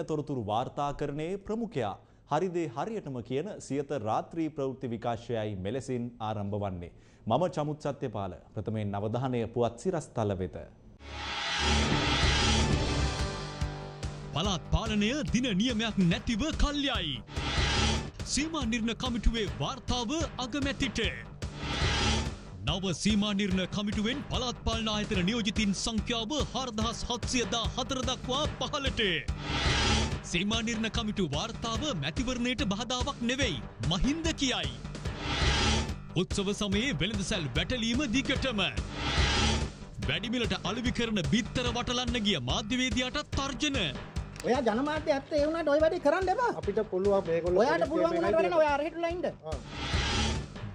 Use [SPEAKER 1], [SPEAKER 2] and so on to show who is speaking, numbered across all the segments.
[SPEAKER 1] නවීන තොරතුරු වාර්තාකරණයේ ප්‍රමුඛයා හරිදේ හරියටම කියන සියත රාත්‍රී ප්‍රවෘත්ති විකාශයයි මෙලෙසින් ආරම්භ වන්නේ. මම චමුත් සත්‍යපාල ප්‍රථමයෙන් නවධානය පුවත් සිරස්තල වෙත.
[SPEAKER 2] පළාත් පාලනය දින නියමයක් නැතිව කල්යයි. සීමා නිර්ණ කමිටුවේ වාර්තාව අගමැතිට. නව සීමා නිර්ණ කමිටුවෙන් පළාත් පාලන ආයතන නියෝජිතින් සංඛ්‍යාව 4714 දක්වා පහළට. සීමා නිර්ණ කමිටු වාර්තාව මැතිවරණයට බාධාවක් නෙවෙයි මහින්ද කියයි. උත්සව සමයේ වෙළඳසැල් වැටලීම දිගටම. වැඩිමිලට අලුවි කරන බිත්තර වටලන්න ගිය මාධ්‍යවේදයාට තර්ජන.
[SPEAKER 3] ඔයා ජනමාධ්‍ය ඇත්තේ වුණාට ඔය වැඩේ කරන්න එපා. අපිට පුළුවන් මේගොල්ලෝ ඔයාට පුළුවන් වුණාට වැඩේ නෑ ඔයා අර හිටලා ඉන්න.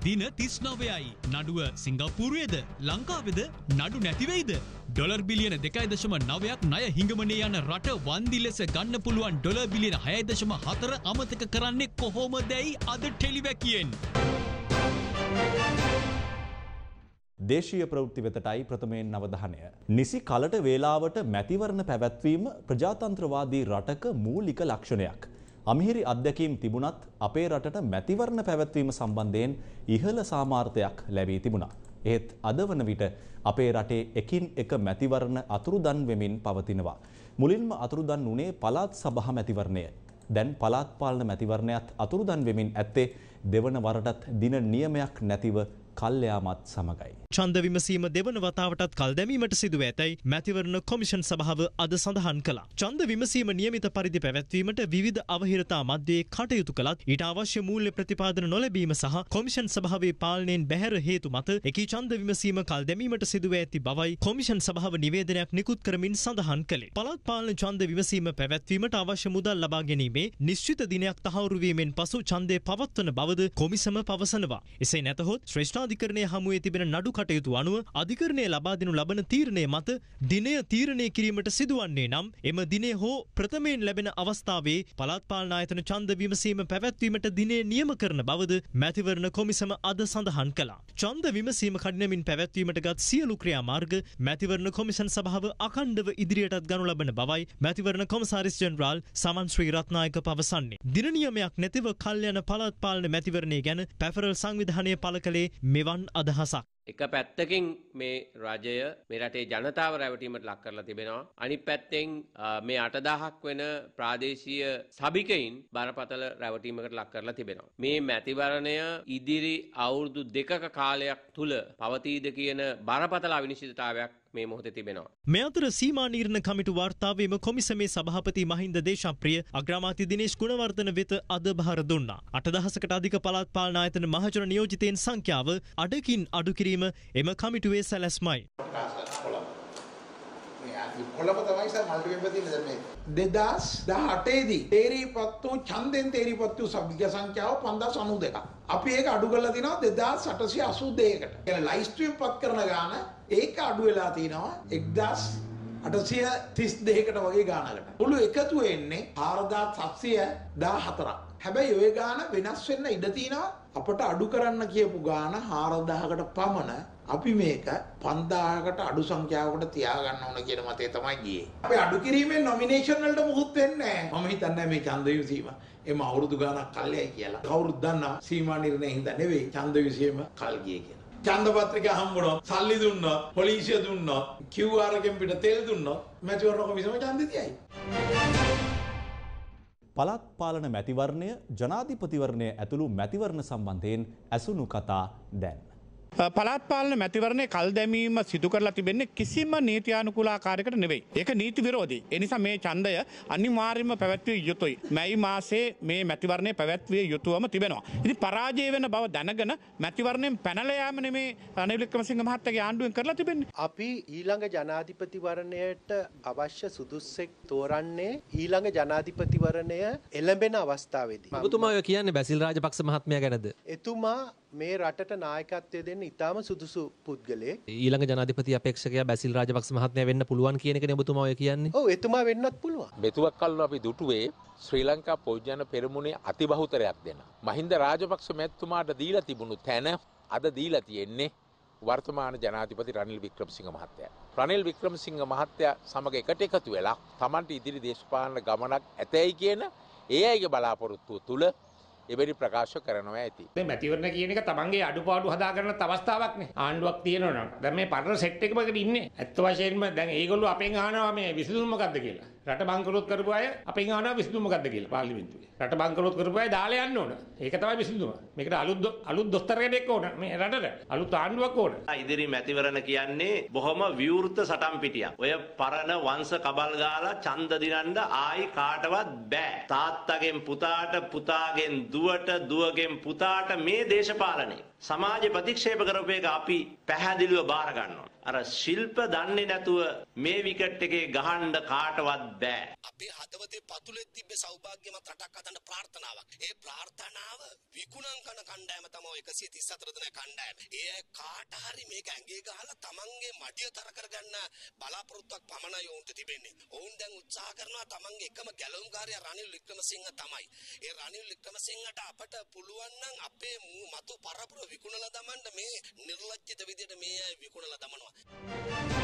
[SPEAKER 2] දින තිස්නවයයි. නඩුව සිංගපූරුවේද ලංකාවෙද නඩු නැතිවෙයිද. ඩොර් බිලියන දෙකයිදශම නවයක් නය හිඟමනේ යන රට වන්දි ලෙස ගන්න පුළුවන් ඩොල බිලියන හයදශම හතර අමතක කරන්නේ කොහොම දැයි අද ටෙලිවැකියෙන්.
[SPEAKER 1] දේශීය ප්‍රවෘත්ති වෙතටයි ප්‍රථමයෙන් නවධානය. නිසි කලට වේලාවට මැතිවරණ පැවැත්වීම ප්‍රජාතන්ත්‍රවාදී රටක මූලික ලක්ෂණයක්. අමිහිරි අත්දැකීම් තිබුණත් අපේ රටට මැතිවරණ පැවැත්වීම සම්බන්ධයෙන් ඉහළ සාමාර්ථයක් ලැබී තිබුණා. එහෙත් අද වන විට අපේ රටේ එකින් එක මැතිවරණ අතුරුදන් වෙමින් පවතිනවා. මුලින්ම අතුරුදන් වුණේ පළාත් සභා මැතිවරණය. දැන් පළාත් පාලන මැතිවරණයත් අතුරුදන් වෙමින් ඇත්තේ දෙවන වරටත් දින නියමයක් නැතිව කල්යාමත් සමගයි.
[SPEAKER 4] ඡන්ද විමසීම දෙවන වතාවටත් කල් දැමීමට සිදුව ඇතැයි මැතිවරණ කොමිෂන් සභාව අද සඳහන් කළා. ඡන්ද විමසීම නියමිත පරිදි පැවැත්වීමට විවිධ අවහිරතා මධ්‍යයේ කටයුතු කළත් ඊට අවශ්‍ය මූල්‍ය ප්‍රතිපාදන නොලැබීම සහ කොමිෂන් සභාවේ පාලනයෙන් බැහැර හේතු මත එකී ඡන්ද විමසීම කල් දැමීමට සිදුව ඇති බවයි කොමිෂන් සභාව නිවේදනයක් නිකුත් කරමින් සඳහන් කළේ. පළාත් පාලන ඡන්ද විමසීම පැවැත්වීමට අවශ්‍ය මුදල් ලබා ගැනීමේ නිශ්චිත දිනයක් තහවුරු වීමෙන් පසු ඡන්දය පවත්වන බවද කොමිසම පවසනවා. එසේ නැතහොත් ශ්‍රේෂ්ඨාධිකරණයේ හමුවේ තිබෙන නඩු කටයුතු අනුව අධිකරණය ලබාදනු ලබන තීරණය මත දිනය තීරණය කිරීමට සිදුවන්නේ නම් එම දිනේ හෝ ප්‍රථමයෙන් ලැබෙන අවස්ථාවේ පළත්පාලනායතන චන්ද විමසීම පැවැත්වීමට දිනේ නියම කරන බවද මැතිවරණ කොමිසම අද සඳහන් කලා. චන්ද විමසීම කඩිනමින් පැවැත්වීමට ගත් සියලු ක්‍රියා මාර්ග මැතිවරණ කොමිසන් සභාව අකණ්ඩව ඉදිරියටත් ගනු ලබන බවයි මැතිවරණ කොමසාරිස් ජෙනරාල් සමන් ශ්‍රී රත්නායක පවසන්නේ. දින නියමයක් නැතිව කල්යන පළාත් පාලන මැතිවරණය ගැන පැෆරල් සංවිධානය පළ කළේ මෙවන් අදහසක්.
[SPEAKER 5] එක පැත්තකින් මේ රජය මේ රටේ ජනතාව රැවටීමට ලක් කරලා තිබෙනවා. අනිත් පැත්තෙන් මේ 8000ක් වෙන ප්‍රාදේශීය සභිකයින් බරපතල රැවටීමකට ලක් කරලා තිබෙනවා. මේ මැතිවරණය ඉදිරි අවුරුදු දෙකක කාලයක් තුල පවතීද කියන බරපතල අවිනිශ්චිතතාවයක් මේ මොහොතේ තිබෙනවා.
[SPEAKER 4] මේ අතර සීමා නිර්ණ කමිටු වාර්තාවේම කොමිසමේ සභාපති මහින්ද දේශප්‍රිය අග්‍රාමාත්‍ය දිනේෂ් ගුණවර්ධන වෙත අද බහර දුන්නා. 8000කට අධික පළාත් පාලන ආයතන මහජන නියෝජිතයින් සංඛ්‍යාව අඩකින් අඩු කිරීම එම කමිටුවේ සැලැස්මයි.
[SPEAKER 6] කොළඹ තමයි සර් මල්ටිපෙපර් තියෙන දැන් මේ
[SPEAKER 5] 2018 දී තේරීපත්තු ඡන්දෙන් තේරීපත්තු සභික සංඛ්‍යාව 5092ක්. අපි ඒක අඩු කරලා තිනවා 2882කට. කියන්නේ ලයිස්ට් එකෙන් පත් කරන ගාන ඒක අඩු වෙලා තියෙනවා 1832කට වගේ ගානකට. මුළු එකතු වෙන්නේ 4714ක්. හැබැයි ওই ගාන වෙනස් වෙන්න ඉඩ තියෙනවා. අපට අඩු කරන්න කියපු ගාන 4000කට පමණ අපි මේක 5000කට අඩු සංඛ්‍යාවකට
[SPEAKER 6] තියාගන්න ඕන කියන මතය තමයි ගියේ. අපි
[SPEAKER 5] අඩු කිරීමෙන් නොමිනේෂන් වලට මුකුත් වෙන්නේ නැහැ. මම හිතන්නේ මේ ඡන්ද විසීම එම අවුරුදු ගානක් කල්යයි කියලා. කවුරුත් දන්නවා සීමා නිර්ණය හින්දා නෙවෙයි ඡන්ද විසීම කල් ගියේ කියලා. ඡන්ද පත්‍රිකා හම්බුණා, සල්ලි දුන්නා, පොලිසිය දුන්නා, QR එකෙන් පිට තෙල් දුන්නා. මැතිවරණක විසම ඡන්දේ තියයි.
[SPEAKER 1] පළාත් පාලන මැතිවරණය ජනාධිපතිවරණය ඇතුළු මැතිවරණ සම්බන්ධයෙන් ඇසුණු කතා දැන්. පලාත්පාලන
[SPEAKER 5] මැතිවරණය කල් දැමීම සිදු කරලා තිබෙන්නේ කිසිම නීතියානුකූලාකාරයකට නෙවෙයි. ඒක නීති විරෝධී. ඒ නිසා මේ ඡන්දය අනිවාර්යයෙන්ම පැවැත්විය යුතුයි. මැයි මාසයේ මේ මැතිවරණය පැවැත්විය යුතුවම තිබෙනවා. ඉතින් පරාජය වෙන බව දැනගෙන මැතිවරණයෙන් පැනලා යාම නෙමේ රනිල් වික්‍රමසිංහ මහත්තයාගේ ආණ්ඩුවෙන් කරලා තිබෙන්නේ.
[SPEAKER 3] අපි ඊළඟ ජනාධිපතිවරණයට අවශ්‍ය සුදුස්සෙක් තෝරන්නේ ඊළඟ ජනාධිපතිවරණය එළඹෙන අවස්ථාවේදී. ඔබතුමා
[SPEAKER 2] ඔය කියන්නේ බැසිල් රාජපක්ෂ මහත්මයා ගැනද?
[SPEAKER 3] එතුමා මේ රටට නායකත්වය දෙන්න ඉතාම සුදුසු
[SPEAKER 5] පුද්ගලයෙක්.
[SPEAKER 2] ඊළඟ ජනාධිපති අපේක්ෂකයා බැසිල් රාජපක්ෂ මහත්මයා වෙන්න පුළුවන් කියන එකනේ ඔබතුමා ඔය කියන්නේ.
[SPEAKER 5] ඔව් එතුමා වෙන්නත් පුළුවන්. මෙතුවක් කල්ලු අපි දුටුවේ ශ්‍රී ලංකා පොජ්ජන පෙරමුණේ අතිබහුතරයක් දෙන. මහින්ද රාජපක්ෂ මැතිතුමාට දීලා තිබුණු තැන අද දීලා තියෙන්නේ වර්තමාන ජනාධිපති රනිල් වික්‍රමසිංහ මහත්තයා. රනිල් වික්‍රමසිංහ මහත්තයා සමග එකට එකතු වෙලා Tamanට ඉදිරි දේශපාලන ගමනක් ඇතැයි කියන ඒ අයගේ බලාපොරොත්තුව තුළ
[SPEAKER 6] එවැනි ප්‍රකාශ කරනවා ඇති. දැන් මැතිවරණ කියන එක තමන්ගේ අඩුපාඩු හදා ගන්න තත්තාවක්නේ. ආණ්ඩුවක් තියෙනවනම්. දැන් මේ පරණ සෙට් එකම ඉන්නේ. ඇත්ත වශයෙන්ම දැන් ඒගොල්ලෝ අපෙන් අහනවා මේ විසඳුම මොකද්ද කියලා. රට බංකරොත් කරපු අය අපෙන් අහනවා විසඳුම මොකද්ද කියලා පාර්ලිමේන්තුවේ. රට බංකරොත් කරපු අය දාලා යන්න ඕන. ඒක තමයි විසඳුම. මේකට අලුත් අලුත් දොස්තර කෙනෙක් ඕන. මේ රටට අලුත් ආණ්ඩුවක් ඕන. ඉදිරි මැතිවරණ කියන්නේ බොහොම විවෘත සටන් පිටියක්. ඔය පරණ වංශ කබල්
[SPEAKER 1] ගාලා ඡන්ද දිනන්න ආයි කාටවත් බෑ. තාත්තගෙන් පුතාට පුතාගෙන් දුවට දුවගෙන් පුතාට මේ දේශපාලනේ සමාජ ප්‍රතික්ෂේප කරපු එක අපි පැහැදිලිව බාර ගන්නවා. අර ශිල්ප දන්නේ නැතුව මේ විකට් එකේ ගහන්න කාටවත් බෑ. අපේ හදවතේ පතුලෙත් තිබ්බ සෞභාග්‍යමත් රටක් හදන්න ප්‍රාර්ථනාවක්. ඒ ප්‍රාර්ථනාව
[SPEAKER 6] විකුණන් කන කණ්ඩායම තමයි 134 දෙනා කණ්ඩායම. ඒ කාට හරි මේක ඇඟේ ගහලා තමන්ගේ මඩිය තර කරගන්න බලාපොරොත්තුවක් පමණයි වුන්ට තිබෙන්නේ. ඔවුන් දැන් උත්සාහ කරනවා තමන්ගේ එකම ගැලවුම්කාරයා රනිල් වික්‍රමසිංහ තමයි. ඒ රනිල් වික්‍රමසිංහට අපට පුළුවන් නම් අපේ මතු පරපුර විකුණලා දමන්න මේ නිර්ලජ්ජිත විදියට මේ අය විකුණලා දමනවා.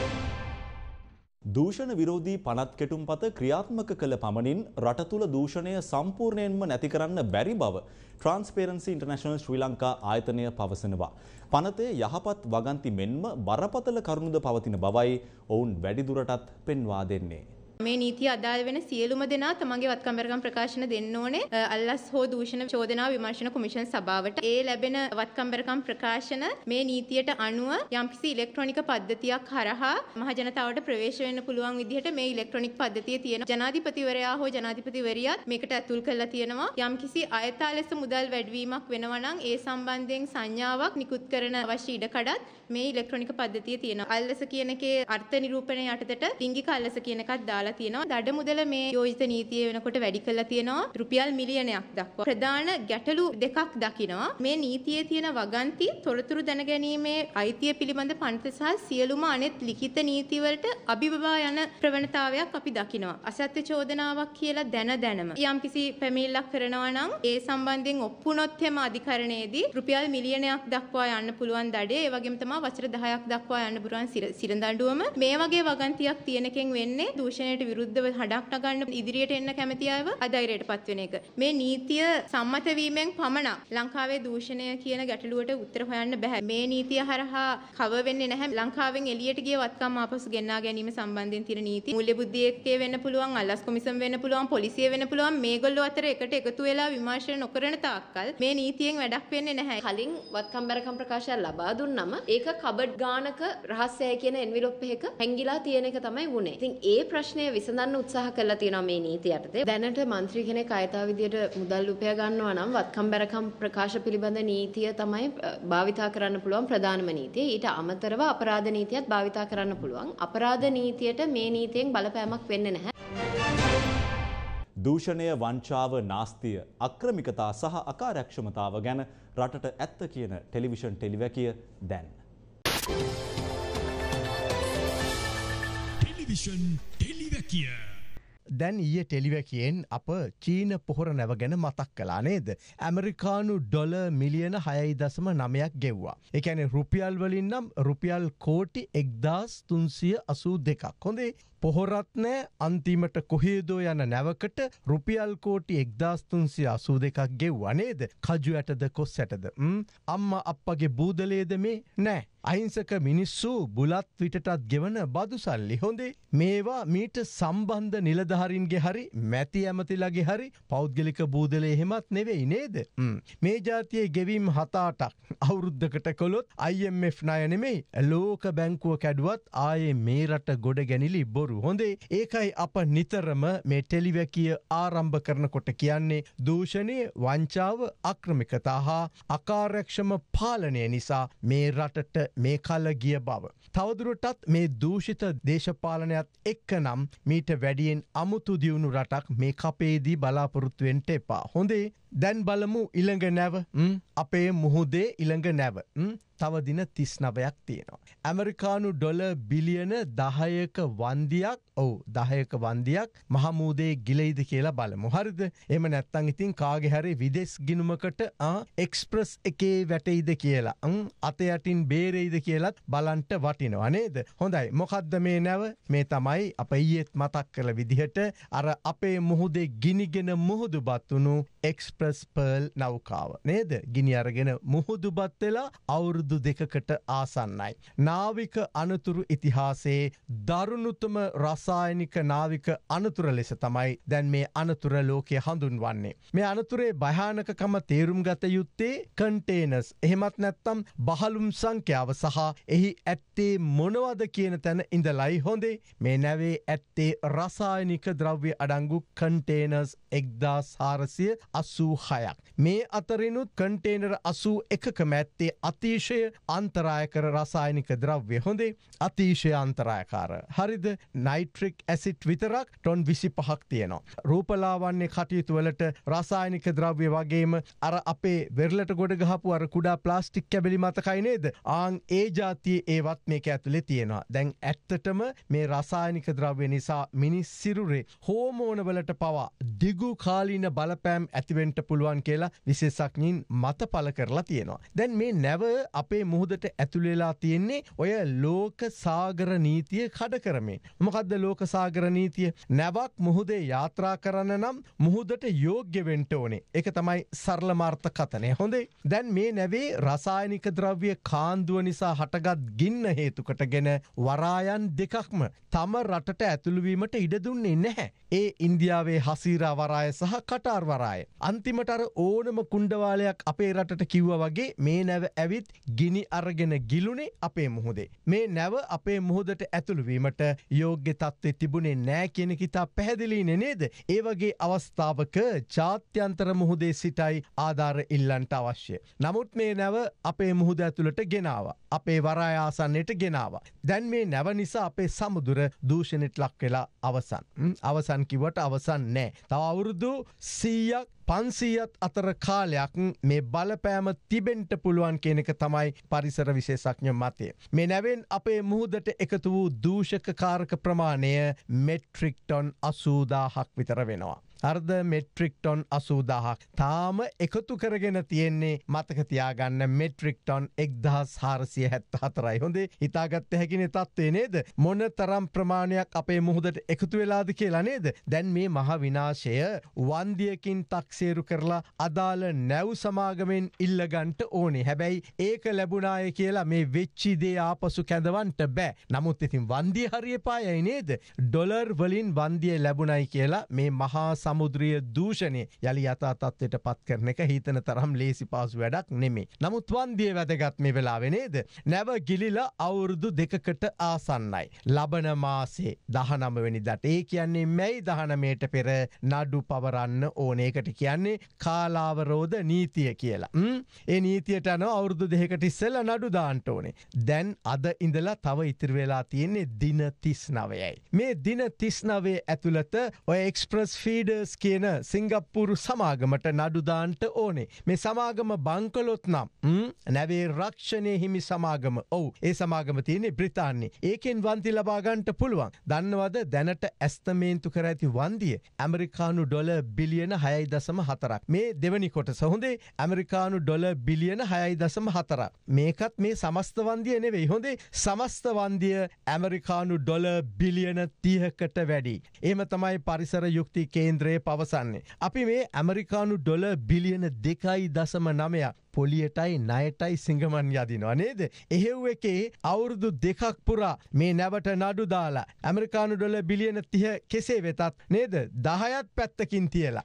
[SPEAKER 1] දූෂණ විරෝධී පනත් කෙටුම්පත ක්‍රියාත්මක කළ පමණින් රට තුළ දූෂණය සම්පූර්ණයෙන්ම නැති කරන්න බැරි බව ට්‍රන්ස්පේරන්සි ඉන්ටර්නශනල් ශ්‍රී ලංකා ආයතනය පවසනවා. පනතේ යහපත් වගන්ති මෙන්ම බරපතල කරුණුද පවතින බවයි ඔවුන් වැඩිදුරටත් පෙන්වා දෙන්නේ.
[SPEAKER 7] මේ නීතිය අදාළ වෙන සියලුම දෙනා තමන්ගේ වත්කම්බරකම් ප්‍රකාශන දෙන්න ඕනේ අල්ලස් හෝ දූෂණ චෝදනා විමර්ශන කොමිෂන් සභාවට. ඒ ලැබෙන වත්කම්බරකම් ප්‍රකාශන මේ නීතියට අනුව යම්කිසි ඉලෙක්ට්‍රොනික පද්ධතියක් හරහා මහජනතාවට ප්‍රවේශ වෙන්න පුළුවන් විදිහට මේ ඉලෙක්ට්‍රොනික පද්ධතිය තියෙන ජනාධිපතිවරයා හෝ ජනාධිපතිවරියත් මේකට ඇතුල් කරලා තියෙනවා. යම්කිසි අයථා ලෙස මුදල් වැඩිවීමක් වෙනවා නම් ඒ සම්බන්ධයෙන් සංඥාවක් නිකුත් කරන අවශ්‍ය ඉඩකඩත් මේ ඉලෙක්ට්‍රොනික පද්ධතිය තියෙනවා. අල්ලස කියන එකේ අර්ථ නිරූපණය යටතට ලිංගික අල්ලස කියන එකක් දාලා දාලා තියෙනවා. දඩ මුදල මේ යෝජිත නීතිය වෙනකොට වැඩි කරලා තියෙනවා රුපියල් මිලියනයක් දක්වා. ප්‍රධාන ගැටලු දෙකක් දකිනවා. මේ නීතියේ තියෙන වගන්ති තොරතුරු දැනගැනීමේ අයිතිය පිළිබඳ පනත සහ සියලුම අනෙත් ලිඛිත නීතිවලට අභිබවා යන ප්‍රවණතාවයක් අපි දකිනවා. අසත්‍ය චෝදනාවක් කියලා දැන දැනම යම්කිසි පැමිණිල්ලක් කරනවා නම් ඒ සම්බන්ධයෙන් ඔප්පුනොත් එම අධිකරණයේදී රුපියල් මිලියනයක් දක්වා යන්න පුළුවන් දඩේ ඒ වගේම තමයි වසර 10ක් දක්වා යන්න පුළුවන් සිරදඬුවම මේ වගේ වගන්තියක් තියෙනකෙන් වෙන්නේ දූෂණය නිර්මාණයට විරුද්ධව හඩක් නගන්න ඉදිරියට එන්න කැමති අයව අධෛර්යයටපත් වෙන එක. මේ නීතිය සම්මත වීමෙන් පමණක් ලංකාවේ දූෂණය කියන ගැටලුවට උත්තර හොයන්න බෑ. මේ නීතිය හරහා කව වෙන්නේ නැහැ. ලංකාවෙන් එළියට ගිය වත්කම් ආපසු ගෙන්නා ගැනීම සම්බන්ධයෙන් තියෙන නීති මූල්‍ය බුද්ධි එක්කේ වෙන්න පුළුවන්, අල්ලස් කොමිසම් වෙන්න පුළුවන්, පොලිසිය වෙන්න පුළුවන් මේගොල්ලෝ අතර එකට එකතු වෙලා විමර්ශන නොකරන තාක්කල් මේ නීතියෙන් වැඩක් වෙන්නේ නැහැ. කලින් වත්කම් බැරකම් ප්‍රකාශය ලබා දුන්නම ඒක කබඩ් ගානක රහස්‍යය කියන එන්විලොප් එකක හැංගිලා තියෙන එක තමයි වුණේ. ඉතින් ඒ ප්‍රශ්න ප්‍රශ්නය විසඳන්න උත්සාහ කරලා තියෙනවා මේ නීති යටතේ. දැනට മന്ത്രി කෙනෙක් අයථා විදියට මුදල් උපය ගන්නවා නම් වත්කම් බැරකම් ප්‍රකාශ පිළිබඳ නීතිය තමයි භාවිතා කරන්න පුළුවන් ප්‍රධානම නීතිය. ඊට අමතරව අපරාධ නීතියත් භාවිතා කරන්න පුළුවන්. අපරාධ නීතියට මේ නීතියෙන් බලපෑමක් වෙන්නේ නැහැ.
[SPEAKER 1] දූෂණය වංචාව නාස්තිය අක්‍රමිකතා සහ අකාරක්ෂමතාව ගැන රටට ඇත්ත කියන ටෙලිවිෂන් ටෙලිවැකිය දැන්.
[SPEAKER 3] ටෙලිවිෂන් ටෙලිවැකිය. දැන් ඊය ටෙලිවැකයෙන් අප චීන පොහොර නැව ගැන මතක් කලා නේද. ඇමරිකානු ඩොල මිලියන හයයි දසම නමයක් ගෙව්වා. එකැනෙ රුපියල් වලින් නම් රුපියල් කෝටි එක්දස් තුන්සිය අසූ දෙකක්. හොඳේ පොහොරත්නෑ අන්තිමට කොහේදෝ යන නැවකට රුපියල් කෝටි එක්දස්තුන්සිය අසූ දෙකක් ගෙව්වනේද කජු ඇටද කොස් ඇටද අම්ම අපගේ බූදලේද මේ නෑ. අහිංසක මිනිස්සු බුලත් විටටත් ගෙවන බදු සල්ලි හොඳේ. මේවා මීට සම්බන්ධ නිලධහරින්ගේ හරි මැති ඇමතිලගේ හරි පෞද්ගලික බූදල එහෙමත් නෙවෙයි නේද. මේ ජාතියේ ගෙවීම් හතාටක් අවුරුද්ධකට කොළොත් IMF නයනෙමෙයි ලෝක බැංකුව කැඩුවත් ආයේ මේ රට ගොඩ ගැනිලි බොරු හොඳේ. ඒකයි අප නිතරම මේ ටෙලිවැකිය ආරම්භ කරනකොට කියන්නේ දූෂණය වංචාව අක්‍රමිකතා හා අකාරක්ෂම පාලනය නිසා මේ රටට මේ කල්ල ගිය බව. තවදුරටත් මේ දූෂිත දේශපාලනයක්ත් එක්ක නම් මීට වැඩියෙන් අමුතු දියුණු රටක් මේ කපේදී බලාපොරොත්තුවෙන්ට එපා. හොඳේ දැන් බලමු ඉළඟ නැව අපේ මුහුදේ ඉළඟ නැව තවදින තිස් නවයක් තියෙනවා. ඇමරිකානු ඩොල බිලියන දහයක වන්දියක් ඔවු දහයක වන්දියක් මහමූදේ ගිලෙයිද කියලා බලමු හරිද එම නැත්තං ඉතින් කාගෙහැරි විදෙස් ගිනුමකට එක්ස්ප්‍රස් එකේ වැටයිද කියලා අතයටින් බේරෙයිද කියලත් බලන්ට වටිනවා නේද හොඳයි මොකක්ද මේ නැව මේ තමයි අප ඊයේත් මතක් කළ විදිහට අර අපේ මුහුදේ ගිනිගෙන මුහුදු බත්වුණු එක්ස්ප්‍රස් පර්ල් නෞකාව නේද ගිනි අරගෙන මුහුදුබත් වෙලා අවුරුදු දෙකකට ආසන්නයි. නාවික අනතුරු ඉතිහාසයේ දරුණුතම රසායනික නාවික අනතුර ලෙස තමයි දැන් මේ අනතුර ලෝකය හඳුන්වන්නේ. මේ අනතුරේ භයානකකම තේරුම් ගත යුත්තේ කන්ටේනස් එහෙමත් නැත්තම් බහලුම් සංඛ්‍යාව සහ එහි ඇත්තේ මොනවද කියන තැන ඉඳලයි හොඳේ මේ නැවේ ඇත්තේ රසායනික ද්‍රව්‍ය අඩංගු කන්ටේනස් එක්දා සාරසිය අසූ හයක්. මේ අතරිනුත් කන්ටේනර් අසූ එකක මැත්තේ අතිශය අන්තරායකර රසායනික ද්‍රව්‍ය හොඳේ අතිශය අන්තරායකාර. හරිද නයිට්‍රික් ඇසිට් විතරක් ටොන් විසි පහක් තියෙනවා. රූපලාවන්නේ කටයුතුවලට රසායනික ද්‍රව්‍ය වගේම අර අපේ වෙරලට ගොඩ ගහපු අර කුඩා ප්ලාස්ටික් කැබිලි මතකයිනේද ආං ඒ ජාතිය ඒවත් මේක ඇතුලෙ තියෙනවා. දැන් ඇත්තටම මේ රසායනික ද්‍රව්‍ය නිසා මිනිස් සිරුරේ හෝමෝනවලට පවා දිගු කාලීන බලපෑම් ඇ ඇතිවෙන්ට පුළුවන් කියලා විශේෂක්ඥින් මත පල කරලා තියෙනවා. දැන් මේ නැව අපේ මුහදට ඇතුළෙලා තියෙන්නේ ඔය ලෝක සාගර නීතිය කඩ කරමින්. මොකදද ලෝක සාගර නීතිය නැවක් මුහුදේ යාත්‍රා කරන්න නම් මුහුදට යෝග්‍යවෙන්ට ඕනේ එක තමයි සරලමාර්ථ කතනය හොඳේ දැන් මේ නැවේ රසායනික ද්‍රව්‍ය කාන්දුව නිසා හටගත් ගින්න හේතුකට ගෙන වරායන් දෙකක්ම තම රටට ඇතුළුවීමට ඉඩදුන්නේ නැහැ. ඒ ඉන්දියාවේ හසීරා වරාය සහ කටාර් වරාය. අන්තිමට අර ඕනම කුණ්ඩවාලයක් අපේ රටට කිව්වා වගේ මේ නැව ඇවිත් ගිනි අරගෙන ගිලුනේ අපේ මුහුදේ. මේ නැව අපේ මුහුදට ඇතුළුවීමට යෝග්‍ය තත්ත්වේ තිබුණේ නෑ කියන කිතා පැහැදිලීනේ නේද. ඒවගේ අවස්ථාවක ජාත්‍යන්තර මුහුදේ සිටයි ආධාර ඉල්ලන්ට අවශ්‍ය. නමුත් මේ නැව අපේ මුහුද ඇතුළට ගෙනාව. අපේ වරායාසන්නයට ගෙනවා. දැන් මේ නැව නිසා අපේ සමුදුර දූෂණෙට ලක් වෙලා අවසන්. අවසන් කිවට අවසන් නෑ. තව අවුරුදු සීයක් පන්සීයත් අතර කාලයක් මේ බලපෑම තිබෙන්ට පුළුවන් කෙනෙක තමයි පරිසර විශේෂඥ මතය. මේ නැවෙන් අපේ මුහදට එකතු වූ දූෂක කාරක ප්‍රමාණය මෙට්‍රික්ටොන් අසූදාහක් විතර වෙනවා. අර්ධ මෙට්‍රික්ටොන් අසූදාහක් තාම එකතු කරගෙන තියෙන්නේ මතකතියාගන්න මෙට්‍රික්ටොන් එක්දා සාරසිය හැත්ත හතරයි හොඳේ හිතාගත්ත හැකින තත්වේ නේද මොන තරම් ප්‍රමාණයක් අපේ මුහදට එකතු වෙලාද කියලා නේද දැන් මේ මහ විනාශය වන්දියකින් තක්සේරු කරලා අදාළ නැව් සමාගමෙන් ඉල්ලගන්ට ඕනේ හැබැයි ඒක ලැබුණාය කියලා මේ වෙච්චිදේ ආපසු කැඳවන්ට බෑ නමුත් ඉතින් වන්දිය හරිය පායයි නේද ඩොලර් වලින් වන්දිය ලැබුණයි කියලා මේ මහාසා සමුද්‍රිය දූෂණය යළි යථා තත්ත්වයට පත් කරන එක හිතන තරම් ලේසි පාසු වැඩක් නෙමේ. නමුත් වන්දිය වැදගත් මේ වෙලාවේ නේද? නැව ගිලිලා අවුරුදු දෙකකට ආසන්නයි. ලබන මාසේ 19 වෙනිදාට ඒ කියන්නේ මැයි 19ට පෙර නඩු පවරන්න ඕනේකට කියන්නේ කාලාවරෝධ නීතිය කියලා. ඒ නීතියට අන අවුරුදු දෙකට ඉස්සෙල්ල නඩු දාන්ට ඕනේ. දැන් අද ඉඳලා තව ඉතිරි වෙලා තියෙන්නේ දින 39යි. මේ දින 39 ඇතුළත ඔය එක්ස්ප්‍රස් ෆීඩර් ට්‍රේඩර්ස් කියන සිංගප්පුරු සමාගමට නඩුදාන්ට ඕනේ. මේ සමාගම බංකලොත් නම් නැවේ රක්ෂණය හිමි සමාගම ඔවු ඒ සමාගම තියනෙ බ්‍රතාන්නේ ඒකෙන් වන්ති ලබාගන්ට පුළුවන්. දන්නවද දැනට ඇස්තමේන්තු කර ඇති වන්දිය ඇමරිකානු ඩොල බිලියන හයයි දසම හතරක්. මේ දෙවනි කොට සහොඳේ ඇමරිකානු ඩොල බිලියන හයයි දසම හතර. මේකත් මේ සමස්ත වන්දිය නෙවෙයි හොඳේ සමස්ත වන්දිය ඇමරිකානු ඩොල බිලියන තියකට වැඩි. ඒම තමයි පරිසර යුක්ති කේන්ද්‍රය සූත්‍රයේ පවසන්නේ. අපි මේ ඇමරිකානු ඩොල බිලියන දෙකයි දසම නමයක් පොලියටයි ණයටයි සිංගමන් යදිනවා නේද? එහෙව් එකේ අවුරුදු දෙකක් පුරා මේ නැවට නඩු දාලා ඇමරිකානු ඩොලර් බිලියන 30 කෙසේ වෙතත් නේද? 10ක් පැත්තකින් තියලා.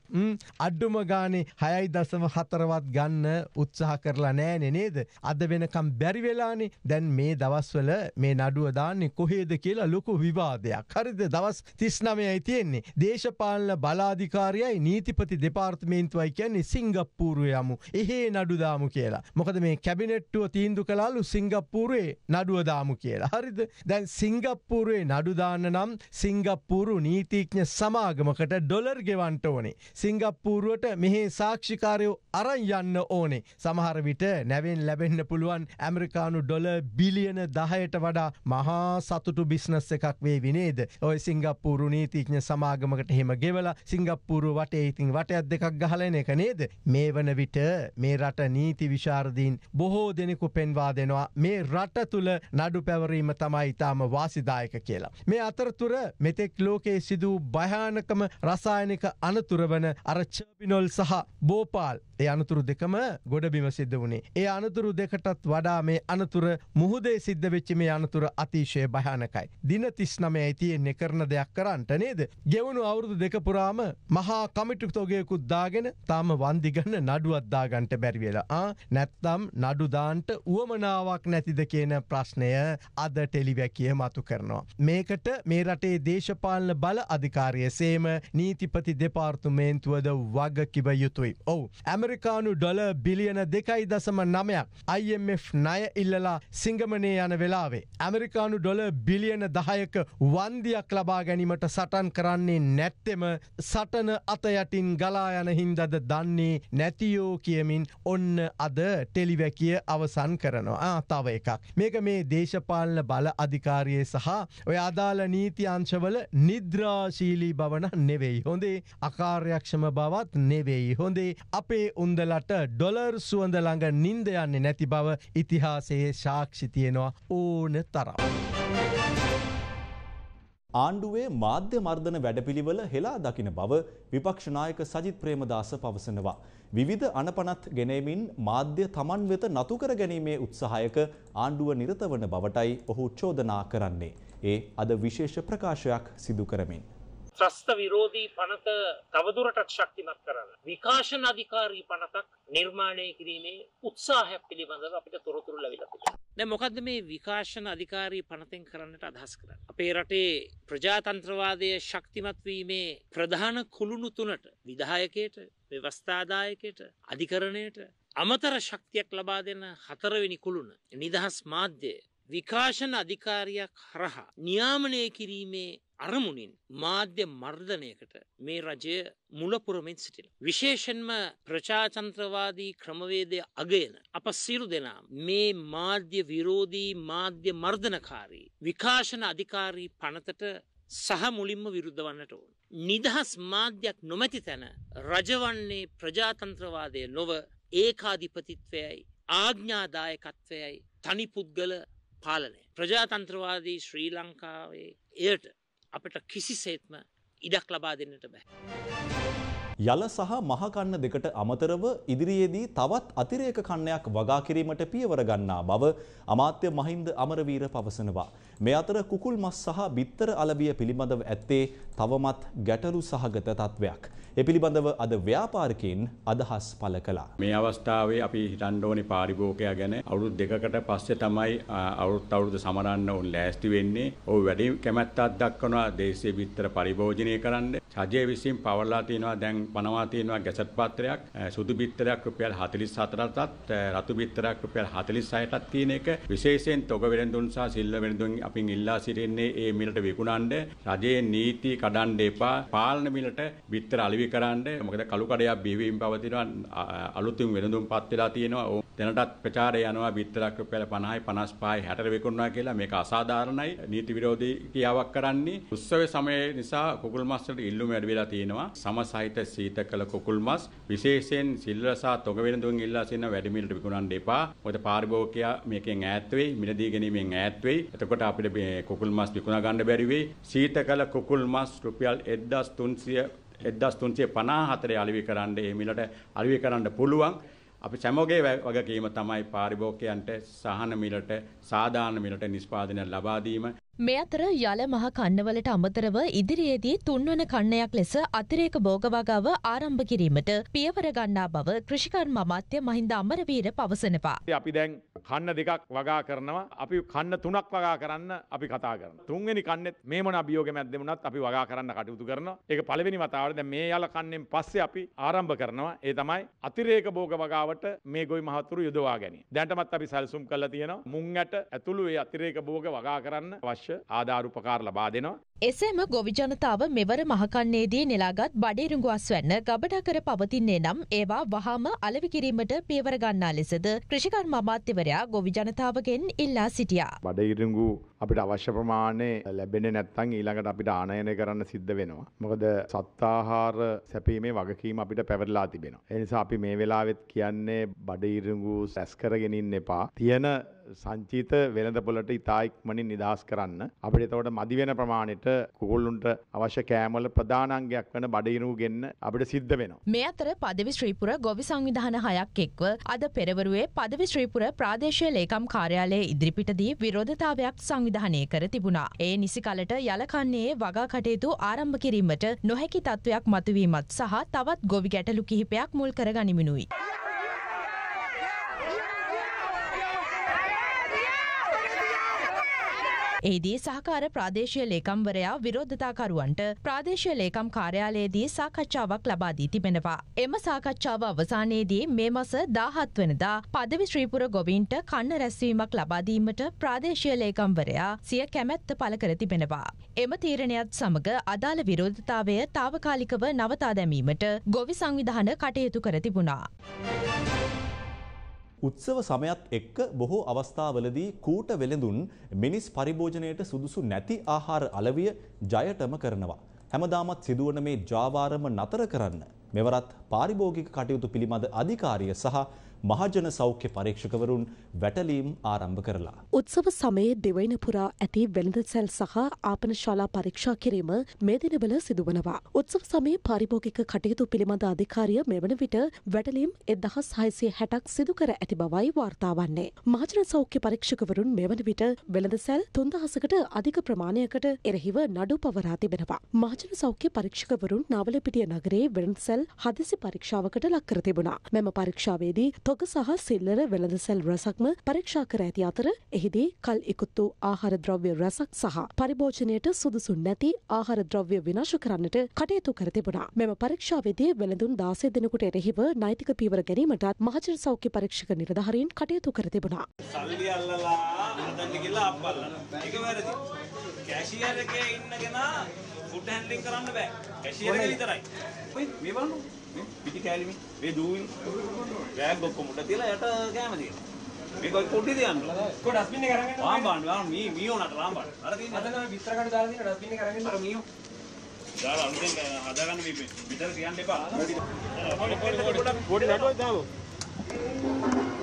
[SPEAKER 3] අඩුම ගානේ 6.4වත් ගන්න උත්සාහ කරලා නෑනේ නේද? අද වෙනකම් බැරි වෙලානේ. දැන් මේ දවස්වල මේ නඩුව දාන්නේ කොහේද කියලා ලොකු විවාදයක්. හරිද? දවස් 39යි තියෙන්නේ. දේශපාලන බලාධිකාරියයි නීතිපති දෙපාර්තමේන්තුවයි කියන්නේ සිංගප්පූරුවේ යමු. එහේ නඩු දාමු. නඩුවදාමු කියලා. මොකද මේ කැබිනෙට්ටුව තීන්දු කලාලු සිංගප්පූරේ නඩුවදාමු කියලා. හරිද දැන් සිංගප්පූරේ නඩුදාන්න නම් සිංගප්පූරු නීතිීඥ සමාගමකට ඩොලර් ගෙවන්ට ඕනේ. සිංගප්පූරුවට මෙහේ සාක්ෂිකාරයෝ අරන් යන්න ඕනේ. සමහර විට නැවෙන් ලැබෙන්න්න පුළුවන් ඇමරිකානු ඩොල බිලියන දහයට වඩා මහා සතුටු බිස්නස් එකක් වේ විනේද ඔය සිංගප්පූරු නීතිීඥ සමාගමකට හෙම ගෙවලා සිංගප්පූරු වටේ ඉතින් වටයක් දෙකක් ගහලන එක නේද මේ වන විට මේ රට නී නීති විශාරදීන් බොහෝ දෙනෙකු පෙන්වා දෙනවා මේ රට තුළ නඩු පැවරීම තමයි ඉතාම වාසිදායක කියලා. මේ අතරතුර මෙතෙක් ලෝකයේ සිදූ භයානකම රසායනික අනතුරවන අරච්චපිනොල් සහ බෝපාල් ඒ අනතුරු දෙකම ගොඩබිම සිද්ධ වුණේ. ඒ අනතුරු දෙකටත් වඩා මේ අනතුර මුහුදේ සිද්ධ වෙච්ච මේ අනතුර අතිශය භයානකයි. දින තිස් නමයයි තියෙන්නේ කරන දෙයක් කරන්නට නේද. ගෙවුණු අවුරුදු දෙකපුරාම මහා කමිටු තොගයකුත් දාගෙන තාම වන්දිගන්න නඩුවත්දාගන්ට බැරිවෙලා නැත්තම් නඩුදාන්ට වුවමනාවක් නැතිද කියන ප්‍රශ්නය අද ටෙලිවැකිය මතු කරනවා. මේකට මේ රටේ දේශපාලන බල අධිකාරය සේම නීතිපති දෙපාර්තුමේන්තුවද වග කිව යුතුයි. ඔවු ඇම ඇමරිකානු ඩොල බිලියන දෙකයි දසම නමයක් IMF ණය ඉල්ලලා සිංගමනේ යන වෙලාවේ. ඇමරිකානු ඩොල බිලියන දහයක වන්දියක් ලබා ගැනීමට සටන් කරන්නේ නැත්තෙම සටන අතයටින් ගලා යන හින්දද දන්නේ නැතියෝ කියමින් ඔන්න අද ටෙලිවැකිය අවසන් කරනවා තව එකක්. මේක මේ දේශපාලන බල අධිකාරයේ සහ ඔය අදාළ නීති අංශවල නිද්‍රාශීලී බවන නෙවෙයි හොඳේ අකාර්යක්ෂම බවත් නෙවෙයි හොඳේ අපේ උන්දලට ඩොලර් සුවඳ ළඟ නින්ද යන්නේ නැති බව ඉතිහාසයේ සාක්ෂි තියෙනවා ඕන තරම්.
[SPEAKER 1] ආණ්ඩුවේ මාධ්‍ය මර්ධන වැඩපිළිවෙල හෙලා දකින බව විපක්ෂ නායක සජිත් ප්‍රේමදාස පවසනවා. විවිධ අනපනත් ගෙනීමෙන් මාධ්‍ය තමන් වෙත නතු කර ගැනීමේ උත්සාහයක ආණ්ඩුව නිරත වන බවටයි ඔහු චෝදනා කරන්නේ. ඒ අද විශේෂ ප්‍රකාශයක් සිදු කරමින්.
[SPEAKER 6] ත්‍රස්ත විරෝධී පනත තවදුරටත් ශක්තිමත් කරන්න. විකාශන අධිකාරී පනතක් නිර්මාණය කිරීමේ උත්සාහයක් පිළිබඳව අපිට තොරතුරු ලැබිලා තිබෙනවා. දැන් මොකද්ද මේ විකාශන අධිකාරී පනතෙන් කරන්නට අදහස් කරන්නේ? අපේ රටේ ප්‍රජාතන්ත්‍රවාදය ශක්තිමත් වීමේ ප්‍රධාන කුළුණු තුනට විධායකයට, ව්‍යවස්ථාදායකයට, අධිකරණයට අමතර ශක්තියක් ලබා දෙන හතරවෙනි කුළුණ නිදහස් මාධ්‍යය විකාශන අධිකාරයක් හරහා නියාමනය කිරීමේ අරමුණින් මාධ්‍ය මර්ධනයකට මේ රජය මුලපුරමින් සිටින. විශේෂෙන්ම ප්‍රචාචන්ත්‍රවාදී ක්‍රමවේදය අගයන අප සිරු දෙනා මේ මාධ්‍ය විරෝධී මාධ්‍ය මර්ධනකාරී විකාශන අධිකාරී පනතට සහ මුලින්ම විරුද්ධ වන්නට ඕන. නිදහස් මාධ්‍යයක් නොමැති තැන රජවන්නේ ප්‍රජාතන්ත්‍රවාදය නොව ඒකාධිපතිත්වයයි ආග්ඥාදායකත්වයයි තනි පුද්ගල පාලනය. ප්‍රජාතන්ත්‍රවාදී ශ්‍රී ලංකාවේ එයට අපට කිසිසේත්ම ඉඩක් ලබා දෙන්නට බැහැ.
[SPEAKER 1] යල සහ මහකන්න දෙකට අමතරව ඉදිරියේදී තවත් අතිරේක කන්නයක් වගා කිරීමට පියවර ගන්නා බව අමාත්‍ය මහින්ද අමරවීර පවසනවා. මේ අතර කුකුල් මස් සහ බිත්තර අලවිය පිළිබඳව ඇත්තේ තවමත් ගැටලු සහගත තත්ත්වයක්. ඒ පිළිබඳව අද ව්‍යාපාරිකයින් අදහස් පළ කළා.
[SPEAKER 5] මේ අවස්ථාවේ අපි හිතන්න ඕනේ පාරිභෝගිකයා ගැන අවුරුදු දෙකකට පස්සේ තමයි අවුරුත් අවුරුදු සමරන්න ඕන ලෑස්ති වෙන්නේ. ඔව් වැඩි කැමැත්තක් දක්වනවා දේශීය විතර පරිභෝජනය කරන්න. රජය විසින් පවර්ලා තියෙනවා දැන් පනවා තියෙනවා ගැසට් පත්‍රයක් සුදු බිත්තරයක් රුපියල් 44ටත් රතු බිත්තරයක් රුපියල් 46ටත් තියෙන එක විශේෂයෙන් තොග වෙළඳුන් සහ සිල්ව වෙළඳුන් අපින් ඉල්ලා සිටින්නේ ඒ මිලට විකුණන්න රජයේ නීති කඩන්න එපා පාලන මිලට බිත්තර අලෙවි ඉදිරි කරන්න මොකද කළු කඩයක් බිහිවීම පවතිනවා අලුතින් වෙනඳුම් පත් වෙලා තියෙනවා දැනටත් ප්‍රචාරය යනවා බිත්තරක් රුපියල 50යි 55යි 60 විකුණනවා කියලා මේක අසාධාරණයි නීති විරෝධී ක්‍රියාවක් කරන්නේ උත්සවයේ සමය නිසා කුකුල් මස් වලට ඉල්ලුම වැඩි වෙලා තියෙනවා සම සහිත සීත කළ කුකුල් මස් විශේෂයෙන් සිල්වසා තොග වෙනඳුන් ඉල්ලා සිටින වැඩිමිලට විකුණන්න එපා මොකද පාරිභෝගිකයා මේකෙන් ඈත් වෙයි මිලදී ගැනීමෙන් ඈත් වෙයි එතකොට අපිට මේ කුකුල් මස් විකුණා ගන්න බැරි වෙයි සීත කළ කුකුල් මස් රුපියල් 1300 1354 අලෙවි කරන්න ඒ මිලට අලෙවි කරන්න පුළුවන්. අපි සමෝගේ වගකීම තමයි පාරිභෝගිකයන්ට සහන මිලට සාධාරණ මිලට නිෂ්පාදනය ලබා දීම.
[SPEAKER 8] මේ අතර යල මහ කන්නවලට අමතරව ඉදිරියේදී තුන්වන කන්නයක් ලෙස අතිරේක භෝගවගාව ආරම්භ කිරීමට පියවර ගන්නා බව කෘෂිකර්ම අමාත්‍ය මහින්ද අමරවීර පවසනවා.
[SPEAKER 5] අපි දැන් කන්න දෙකක් වගා කරනවා. අපි කන්න තුනක් වගා කරන්න අපි කතා කරනවා. තුන්වෙනි කන්නෙත් මේ මොන අභියෝග මැද්දේ වුණත් අපි වගා කරන්න කටයුතු කරනවා. ඒක පළවෙනි වතාවට දැන් මේ යල කන්නෙන් පස්සේ අපි ආරම්භ කරනවා. ඒ තමයි අතිරේක භෝගවගාවට මේ ගොවි මහතුරු යොදවා ගැනීම. දැනටමත් අපි සැලසුම් කරලා තියෙනවා. මුං ඇට ඇතුළු ඒ අතිරේක භෝග වගා කරන්න අවශ්‍ය අවශ්‍ය ආධාරුපකාර ලබා දෙනවා.
[SPEAKER 8] එසේම ගොවි ජනතාව මෙවර මහකන්නේදී නෙලාගත් බඩේරුඟු අස්වැන්න ගබඩා කර පවතින්නේ නම් ඒවා වහාම අලෙවි කිරීමට පියවර ගන්නා ලෙසද කෘෂිකර්ම අමාත්‍යවරයා ගොවි ජනතාවගෙන් ඉල්ලා සිටියා.
[SPEAKER 5] බඩේරුඟු අපිට අවශ්‍ය ප්‍රමාණය ලැබෙන්නේ නැත්නම් ඊළඟට අපිට ආනයනය කරන්න සිද්ධ වෙනවා. මොකද සත්ආහාර සැපීමේ වගකීම අපිට පැවරලා තිබෙනවා. ඒ නිසා අපි මේ වෙලාවෙත් කියන්නේ බඩ ඉරිඟු සැස් කරගෙන ඉන්න එපා. තියෙන සංචීත වෙළඳ පොලට ඉතා ඉක්මනින් නිදහස් කරන්න. අපිට එතකොට මදි වෙන ප්‍රමාණයට කුකුල්ලුන්ට අවශ්‍ය කෑමවල ප්‍රධානාංගයක් වන බඩිනු ගෙන්න අපිට සිද්ධ වෙනවා.
[SPEAKER 8] මේ අතර පදවි ශ්‍රීපුර ගොවි සංවිධාන හයක් එක්ව අද පෙරවරුවේ පදවි ශ්‍රීපුර ප්‍රාදේශීය ලේකම් කාර්යාලයේ ඉදිරිපිටදී විරෝධතාවයක් සංවිධානය කර තිබුණා. ඒ නිසි කලට යලකන්නයේ වගා කටයුතු ආරම්භ කිරීමට නොහැකි තත්ත්වයක් මතුවීමත් සහ තවත් ගොවි ගැටලු කිහිපයක් මුල් කර ගනිමිනුයි. එහිදී සහකාර ප්‍රාදේශීය ලේකම්වරයා විරෝධතාකරුවන්ට ප්‍රාදේශීය ලේකම් කාර්යාලයේදී සාකච්ඡාවක් ලබා දී තිබෙනවා. එම සාකච්ඡාව අවසානයේදී මේ මස 17 වෙනිදා පදවි ශ්‍රීපුර ගොවීන්ට කන්න රැස්වීමක් ලබා දීමට ප්‍රාදේශීය ලේකම්වරයා සිය කැමැත්ත පළ කර තිබෙනවා. එම තීරණයත් සමග අදාළ විරෝධතාවය తాවකාලිකව නවතා දැමීමට ගොවි සංවිධාන කටයුතු කර තිබුණා.
[SPEAKER 1] උත්සව සමයත් එක්ක බොහෝ අවස්ථාවලදී කූට වෙළඳුන් මිනිස් පරිභෝජනයට සුදුසු නැති ආහාර අලවිය ජයටම කරනවා. හැමදාමත් සිදුවන මේ ජාවාරම නතර කරන්න මෙවරත් පාරිභෝගික කටයුතු පිළිබඳ අධිකාරිය සහ මහජන සෞඛ්‍ය පරීක්ෂකවරුන් වැටලීම් ආරම්භ කරලා.
[SPEAKER 9] උත්සව සමයේ දෙවයින පුරා ඇති වෙළඳ සැල් සහ ආපන ශාලා පරීක්ෂා කිරීම මේ දිනවල සිදුවනවා. උත්සව සමයේ පාරිභෝගික කටයුතු පිළිබඳ අධිකාරිය මෙවන විට වැටලීම් එදහස් හයිසිය හැටක් සිදු කර ඇති බවයි වාර්තා වන්නේ. මහජන සෞඛ්‍ය පරීක්ෂකවරුන් මෙවන විට වෙළඳ සැල් තුන්දහසකට අධික ප්‍රමාණයකට එරෙහිව නඩු පවරා තිබෙනවා. මහජන සෞඛ්‍ය පරීක්ෂකවරුන් නාවලපිටිය නගරේ වෙළඳ සැල් හදිසි පරීක්ෂාවකට ලක් කර තිබුණා. මෙම පරීක්ෂාවේදී තොග සහ සිල්ලර වෙළඳසැල් රැසක්ම පරීක්ෂා කර ඇති අතර එහිදී කල් ඉකුත් වූ ආහාර ද්‍රව්‍ය රැසක් සහ පරිභෝජනයට සුදුසු නැති ආහාර ද්‍රව්‍ය විනාශ කරන්නට කටයුතු කර තිබුණා. මෙම පරීක්ෂාවේදී වෙළඳුන් 16 දිනකට එරෙහිව නෛතික පීවර ගැනීමටත් මහජන සෞඛ්‍ය පරීක්ෂක නිලධාරීන් කටයුතු කර තිබුණා.
[SPEAKER 1] සල්ලි අල්ලලා හදන්න කියලා අප්පල්ලා. ඒක වැරදි. කැෂියර් එකේ ඉන්නගෙන ෆුඩ් හැන්ඩ්ලින් කරන්න බෑ. කැෂියර් එක විතරයි. ඔයි මේ බලන්න.
[SPEAKER 5] පිටි කෑලිමේ මේ දූවිලි බෑග්
[SPEAKER 1] ඔක්කොම උඩ තියලා යට කෑම තියෙනවා මේක ඔය පොඩි දෙයක් කො ඩස්බින් එක අරන් යන්න ලාම්බාන්න ලාම් මී මියෝනට ලාම්බාන්න අර තියෙන අද නම් විස්තර කඩ දාලා තියෙන ඩස්බින් එක අරන් යන්න අර මියෝ දාලා අමුතෙන්
[SPEAKER 5] හදාගන්න මේ පිටර කියන්න එපා පොඩි පොඩි පොඩි පොඩි නඩුවයි දාමු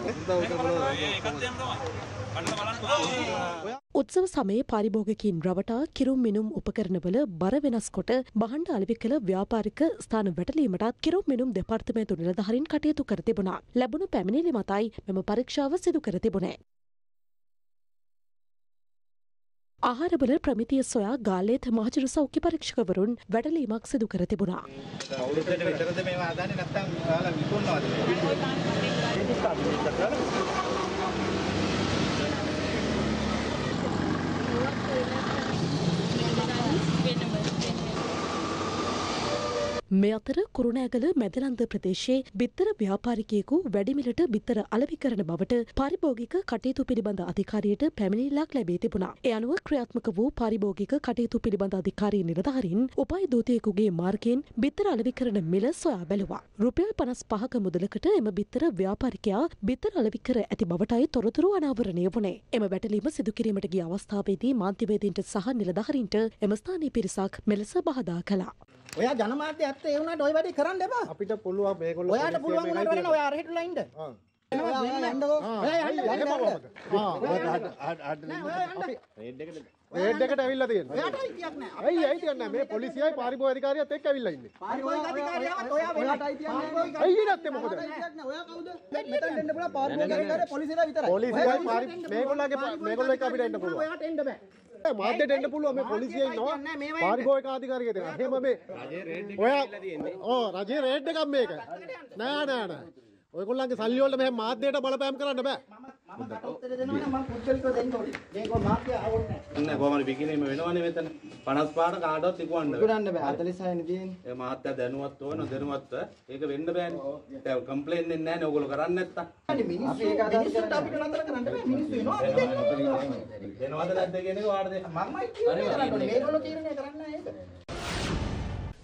[SPEAKER 6] ඒක තමයි ඒකත් එහෙම තමයි අන්න බලන්න ඔය
[SPEAKER 9] උත්සව සමයේ පාරිභෝගකින් රවටා කිරුම් මිනුම් උපකරණවල බර වෙනස් කොට බහණ්ඩ අලෙවි කළ ව්‍යාපාරික ස්ථාන වැටලීමටත් කිරුම් මිනුම් දෙපාර්තමේන්තු නිලධාරීන් කටයුතු කර තිබුණා. ලැබුණු පැමිණිලි මතයි මෙම පරීක්ෂාව සිදු කර තිබුණේ. ආහාරවල ප්‍රමිතිය සොයා ගාලේත් මහජන සෞඛ්‍ය පරීක්ෂකවරුන් වැඩලීමක් සිදු කර තිබුණා.
[SPEAKER 3] අවුරුද්දට විතරද මේවා ආදානේ නැත්නම් ඔයාලා විකුණනවද?
[SPEAKER 9] මේ අතර කුරුණෑගල මැදලන්ද ප්‍රදේශයේ බිත්තර ව්‍යාපාරිකයෙකු වැඩිමිලට බිත්තර අලවි කරන බවට පරිභෝගික කටයුතු පිළිබඳ අධිකාරියට පැමිණිල්ලක් ලැබී තිබුණා. ඒ අනුව ක්‍රියාත්මක වූ පරිභෝගික කටයුතු පිළිබඳ අධිකාරී නිලධාරීන් උපාය දූතයෙකුගේ මාර්ගයෙන් බිත්තර අලවි කරන මිල සොයා බැලුවා. රුපියල් 55ක මුදලකට එම බිත්තර ව්‍යාපාරිකයා බිත්තර අලවි කර ඇති බවටයි තොරතුරු අනාවරණය වුණේ. එම වැටලීම සිදු කිරීමට ගිය අවස්ථාවේදී මාධ්‍යවේදීන්ට සහ නිලධාරීන්ට එම ස්ථානයේ පිරිසක් මෙලෙස බහදා කළා.
[SPEAKER 3] ඔයා ජනමාධ්‍යත් ඒත් ඒ වුණාට ওই වැඩේ කරන්න එපා. අපිට පුළුවන් මේගොල්ලෝ ඔයාට පුළුවන් වුණාට වැඩ නෑ ඔයා අර හිටලා ඉන්න. ආ. ඒඩකට ඇවිල්ල තියෙන ඇයි ඇයි තියන්න මේ පොලිසියයි පරිබෝ අධිකාරයත් එක් ඇවිල්ල ඉන්න ඇයිනත් මොකද පොලිසිය පරි මේගොල්ලගේ මේගොල්ල අපිට එන්න පුළුවන් මාධ්‍යට එන්න පුළුවන් මේ පොලිසිය ඉන්නවා පාරිභෝගික අධිකාරියද එහෙම මේ ඔය ඕ රජේ රේඩ් එකක් මේක නෑ නෑ නෑ ඔයගොල්ලන්ගේ සල්ලි වලට මෙහෙම මාධ්‍යයට බලපෑම් කරන්න බෑ නෑ
[SPEAKER 5] කොහමද විකිණීම වෙනවනේ මෙතන 55ට කාටවත් ඉක්වන්න ඉක්වන්න
[SPEAKER 3] බෑ 46යිනේ
[SPEAKER 5] තියෙන්නේ ඒ මහත්තයා දැනුවත් ඕන දැනුවත් ඒක වෙන්න බෑනේ දැන් කම්ප්ලේන් දෙන්නේ නෑනේ ඕගොල්ලෝ කරන්නේ නැත්තම්
[SPEAKER 6] මිනිස්සු ඒක අදහස් කරන්නේ
[SPEAKER 3] නෑ මිනිස්සු එනවද
[SPEAKER 5] නැද්ද
[SPEAKER 1] කියන එක වාර්තේ මමයි කියන්නේ මේගොල්ලෝ
[SPEAKER 6] තීරණය කරන්නේ ඒක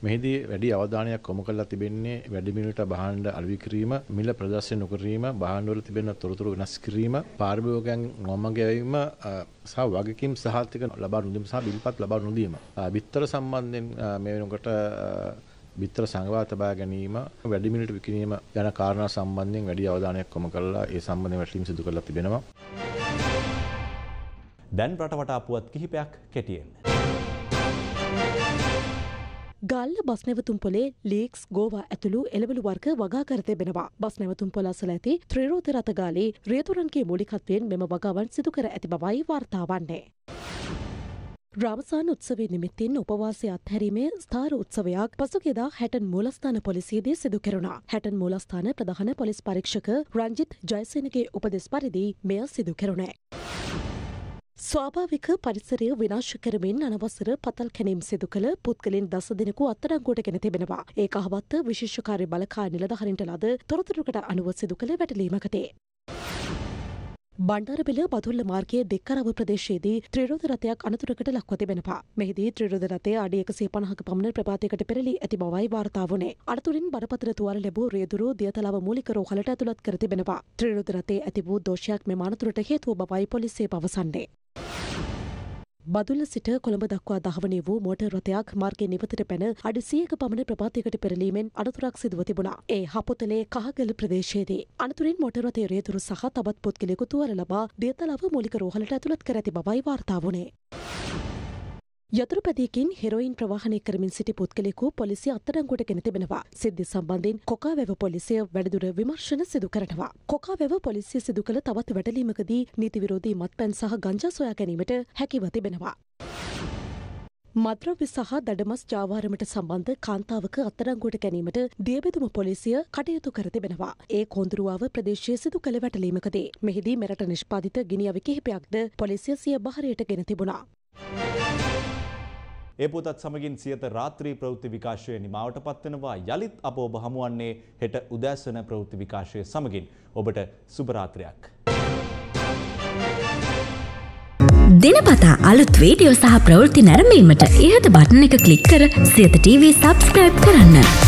[SPEAKER 5] මෙහිදී වැඩි අවධානයක් යොමු කරලා තිබෙන්නේ වැඩි මිලට භාණ්ඩ අලෙවි කිරීම, මිල ප්‍රදර්ශන නොකිරීම, භාණ්ඩවල තිබෙන තොරතුරු වෙනස් කිරීම, පාරිභෝගිකයන් නොමග යෑම සහ වගකීම්
[SPEAKER 3] සහතික ලබා නොදීම සහ බිල්පත් ලබා නොදීම. බිත්තර සම්බන්ධයෙන් මේ වෙනකොට
[SPEAKER 5] බිත්තර සංගවා තබා ගැනීම වැඩි මිලට විකිණීම යන කාරණා සම්බන්ධයෙන් වැඩි අවධානයක් යොමු කරලා ඒ සම්බන්ධයෙන් වැටලීම් සිදු කරලා තිබෙනවා. දැන්
[SPEAKER 1] රටවට අපුවත් කිහිපයක් කෙටියෙන්.
[SPEAKER 9] ගල්ල බස් නැවතුම් පොලේ ලීක්ස් ගෝවා ඇතුළු එළවලු වර්ග වගා කර තිබෙනවා. බස් නැවතුම් පොල අසල ඇති ත්‍රිරෝධ රථගාලේ රියතුරන්ගේ මූලිකත්වයෙන් මෙම වගාවන් සිදු කර ඇති බවයි වාර්තා වන්නේ. රාමසාන උත්සවේ නිමිත්තින් උපවාසය අත්හැරීමේ ස්ථාර උත්සවයක් පසුගෙදා හැටන් මූලස්ථාන පොලිසියේදී සිදු කෙරුණා. හැටන් මූලස්ථාන ප්‍රධාන පොලිස් පරීක්ෂක රංජිත් ජයසේනගේ උපදෙස් පරිදි මෙය සිදු කෙරුණේ. ස්වාභාවික පරිසරය විනාශ කරමින් අනවසර පතල් කැනීම් සිදු කළ පුද්ගලින් දස දෙනෙකු අත්තරංගුවට ගෙන තිබෙනවා. ඒ අහවත්ත විශේෂකාරය බලකා නිලධහරින්ට ලද තොරතුරකට අනුව සිදු කළ වැටලීමකතේ. බණ්ඩරබෙල බතුල්ල මාර්ගයේ දෙක්කරව ප්‍රදේශයේදී ත්‍රීරෝධ රථයක් අනතුරකට ලක්ව තිබෙනවා. මෙහිදී ත්‍රීරෝධ රථය අඩි 150ක පමණ ප්‍රපාතයකට පෙරළී ඇති බවයි වාර්තා වුණේ. අනතුරින් බරපතල තුවාල ලැබූ රියදුරු දියතලව මූලික රෝහලට ඇතුළත් කර තිබෙනවා. ත්‍රීරෝධ රථයේ ඇති වූ දෝෂයක් මෙම අනතුරට හේතුව බවයි පොලිසිය පවසන්නේ. බදුල්ල සිට කොළඹ දක්වා දහවනය වූ මෝට රථයක් මාර්ග නිවතට පැන අඩි සියක පමණ ප්‍රපාතිකට පෙරලීමෙන් අනතුරක් සිදුව තිබුණා. ඒ හපොතලේ කහගල ප්‍රදේශයේදී. අනතුරින් මොටරතය රේතුරු සහ තවත් පුද්ගලෙකු තුවර ලබා දියතලව මොලික රෝහලට ඇතුළත් කර ඇති බවයි වාර්තා වුණේ. යතුරුපැදියකින් හෙරෝයින් ප්‍රවාහනය කරමින් සිටි පුද්ගලෙකු පොලිසිය අත්අඩංගුවට ගෙන තිබෙනවා. සිද්ධිය සම්බන්ධයෙන් කොකාවැව පොලිසිය වැඩිදුර විමර්ශන සිදු කරනවා. කොකාවැව පොලිසිය සිදු කළ තවත් වැටලීමකදී නීති විරෝධී මත්පැන් සහ ගංජා සොයා ගැනීමට හැකිව තිබෙනවා. මද්‍රව්‍ය සහ දඩමස් ජාවාරමට සම්බන්ධ කාන්තාවක අත්තරංගුවට ගැනීමට දියබෙදුම පොලිසිය කටයුතු කර තිබෙනවා. ඒ කොන්දරුවාව ප්‍රදේශය සිදු කළ වැටලීමකදී. මෙහිදී මෙරට නිෂ්පාදිත ගිනිියවි කිහිපයක්ද පොලිසිය සිය භාරයට ගෙන තිබුණා.
[SPEAKER 1] ඒ පුවතත් සමගින් සියත රාත්‍රී ප්‍රවෘත්ති විකාශය නිමාවට පත්වනවා යළිත් අප ඔබ හමුවන්නේ හෙට උදෑසන ප්‍රවෘත්ති විකාශය සමගින් ඔබට සුබ රාත්‍රියක්
[SPEAKER 8] දිනපතා අලුත් වීඩියෝ සහ ප්‍රවෘත්ති නැරඹීමට ඉහත බටන එක ක්ලික් කර සියත TV සබස්ක්‍රයිබ් කරන්න.